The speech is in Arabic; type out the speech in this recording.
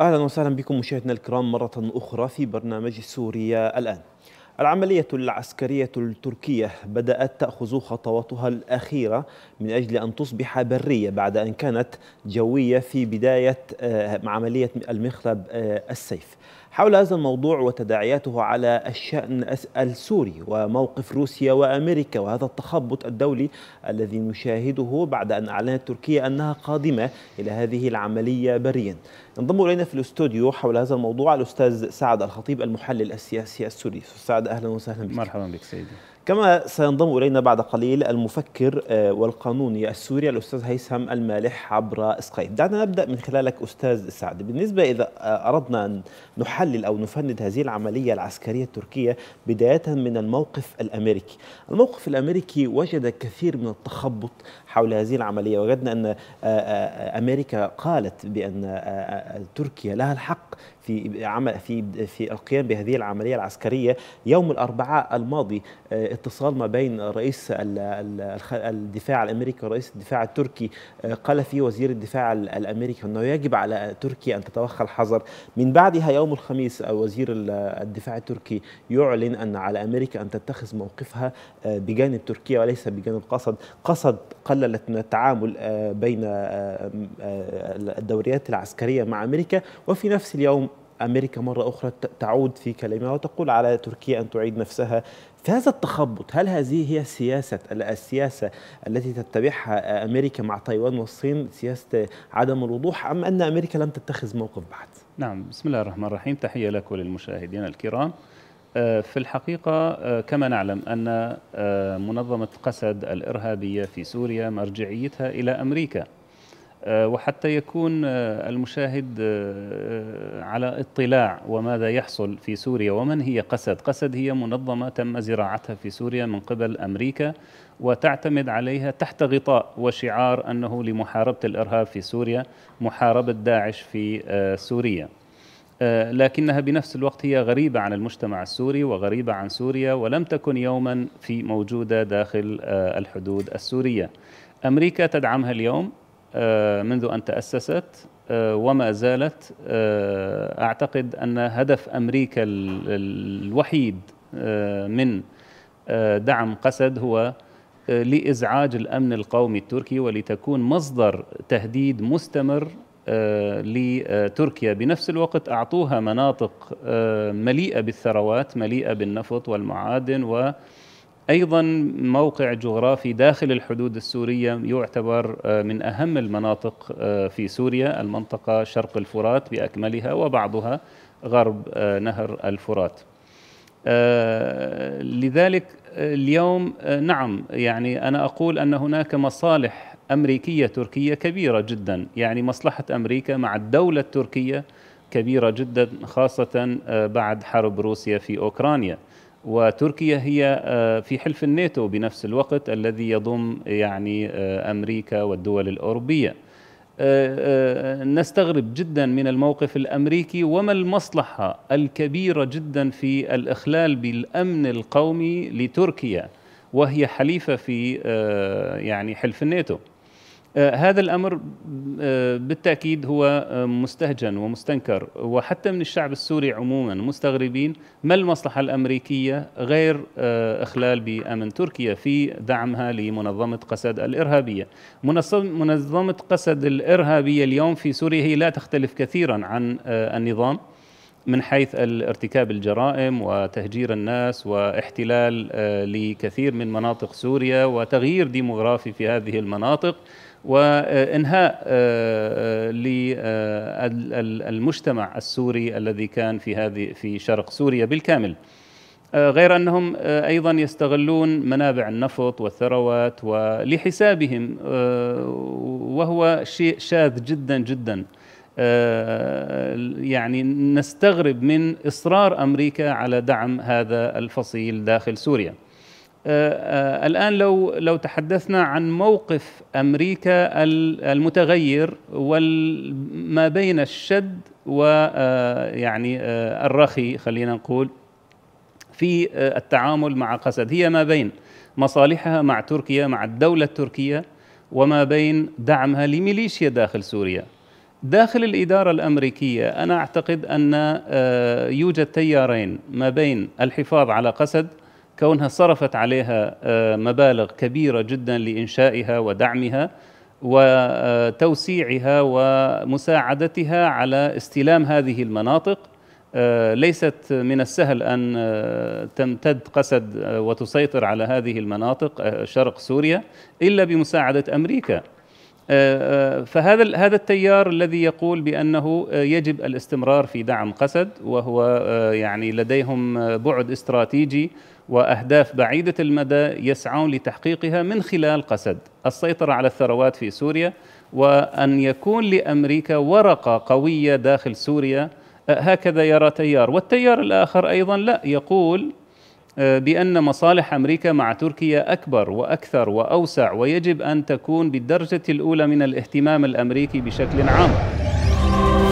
اهلا وسهلا بكم مشاهدينا الكرام مره اخرى في برنامج سوريا الان. العمليه العسكريه التركيه بدات تاخذ خطواتها الاخيره من اجل ان تصبح بريه بعد ان كانت جويه في بدايه آه، عمليه المخلب آه، السيف. حول هذا الموضوع وتداعياته على الشأن السوري وموقف روسيا وأمريكا وهذا التخبط الدولي الذي نشاهده بعد أن أعلنت تركيا أنها قادمة إلى هذه العملية بريا ينضم إلينا في الاستوديو حول هذا الموضوع الأستاذ سعد الخطيب المحلل السياسي السوري أستاذ سعد أهلا وسهلا بك مرحبا بك سيدي كما سينضم إلينا بعد قليل المفكر آه، والقانوني السوري الأستاذ هيثم المالح عبر سكايب دعنا نبدأ من خلالك أستاذ سعد بالنسبة إذا آه، أردنا أن نحدد نحلل أو نفند هذه العملية العسكرية التركية بداية من الموقف الأمريكي الموقف الأمريكي وجد كثير من التخبط حول هذه العملية وجدنا أن أمريكا قالت بأن تركيا لها الحق في عمل في في القيام بهذه العمليه العسكريه يوم الاربعاء الماضي اتصال ما بين رئيس الدفاع الامريكي ورئيس الدفاع التركي قال فيه وزير الدفاع الامريكي انه يجب على تركيا ان تتوخى الحذر من بعدها يوم الخميس آه، وزير الدفاع التركي يعلن أن على أمريكا أن تتخذ موقفها آه، بجانب تركيا وليس بجانب قصد قصد قللت من التعامل آه، بين الدوريات العسكرية مع أمريكا وفي نفس اليوم امريكا مره اخرى تعود في كلمه وتقول على تركيا ان تعيد نفسها في هذا التخبط هل هذه هي سياسه السياسه التي تتبعها امريكا مع تايوان والصين سياسه عدم الوضوح ام ان امريكا لم تتخذ موقف بعد؟ نعم بسم الله الرحمن الرحيم تحية لك وللمشاهدين الكرام آه، في الحقيقة آه، كما نعلم أن آه، منظمة قسد الإرهابية في سوريا مرجعيتها إلى أمريكا آه، وحتى يكون آه، المشاهد آه، على اطلاع وماذا يحصل في سوريا ومن هي قسد قسد هي منظمة تم زراعتها في سوريا من قبل أمريكا وتعتمد عليها تحت غطاء وشعار أنه لمحاربة الإرهاب في سوريا محاربة داعش في سوريا لكنها بنفس الوقت هي غريبة عن المجتمع السوري وغريبة عن سوريا ولم تكن يوما في موجودة داخل الحدود السورية أمريكا تدعمها اليوم آه، منذ أن تأسست آه، وما زالت آه، أعتقد أن هدف أمريكا الوحيد من دعم قسد هو لإزعاج الأمن القومي التركي ولتكون مصدر تهديد مستمر لتركيا بنفس الوقت أعطوها مناطق مليئة بالثروات مليئة بالنفط والمعادن و ايضا موقع جغرافي داخل الحدود السوريه يعتبر آه، من اهم المناطق آه، في سوريا المنطقه شرق الفرات باكملها وبعضها غرب آه، نهر الفرات. لذلك اليوم نعم يعني انا اقول ان هناك مصالح امريكيه تركيه كبيره جدا، يعني مصلحه امريكا مع الدوله التركيه كبيره جدا خاصه بعد حرب روسيا في اوكرانيا. وتركيا هي آه، في حلف الناتو بنفس الوقت الذي يضم يعني آه، امريكا والدول الاوروبيه. آه، نستغرب جدا من الموقف الامريكي وما المصلحه الكبيره جدا في الاخلال بالامن القومي لتركيا وهي حليفه في يعني حلف الناتو. آه، هذا الامر آه، بالتاكيد هو آه، مستهجن ومستنكر وحتى من الشعب السوري عموما مستغربين ما المصلحه الامريكيه غير اخلال بامن تركيا في دعمها لمنظمه قسد الارهابيه. منظمه قسد الارهابيه اليوم في سوريا هي لا تختلف كثيرا عن النظام من حيث ارتكاب الجرائم وتهجير الناس واحتلال آه، لكثير من مناطق سوريا وتغيير ديموغرافي في هذه المناطق وانهاء آه، آه، للمجتمع السوري الذي كان في هذه في شرق سوريا بالكامل. غير انهم ايضا يستغلون منابع النفط والثروات ولحسابهم وهو شيء شاذ جدا جدا. آه، يعني نستغرب من اصرار امريكا على دعم هذا الفصيل داخل سوريا. آه، آه، الان لو لو تحدثنا عن موقف امريكا المتغير وما بين الشد ويعني الرخي خلينا نقول في التعامل مع قسد هي ما بين مصالحها مع تركيا مع الدوله التركيه وما بين دعمها لميليشيا داخل سوريا داخل الإدارة الأمريكية أنا أعتقد أن آه، يوجد تيارين ما بين الحفاظ على قسد كونها صرفت عليها آه، مبالغ كبيرة جدا لإنشائها ودعمها وتوسيعها آه، ومساعدتها على استلام هذه المناطق ليست من السهل ان تمتد قسد وتسيطر على هذه المناطق شرق سوريا الا بمساعده امريكا آه، آه، فهذا هذا التيار الذي يقول بانه آه، يجب الاستمرار في دعم قسد وهو يعني لديهم بعد استراتيجي واهداف بعيده المدى يسعون لتحقيقها من خلال قسد السيطره على الثروات في سوريا وان يكون لامريكا ورقه قويه داخل سوريا هكذا يرى تيار والتيار الاخر ايضا لا يقول آه، بأن مصالح أمريكا مع تركيا أكبر وأكثر وأوسع ويجب أن تكون بالدرجة الأولى من الاهتمام الأمريكي بشكل عام.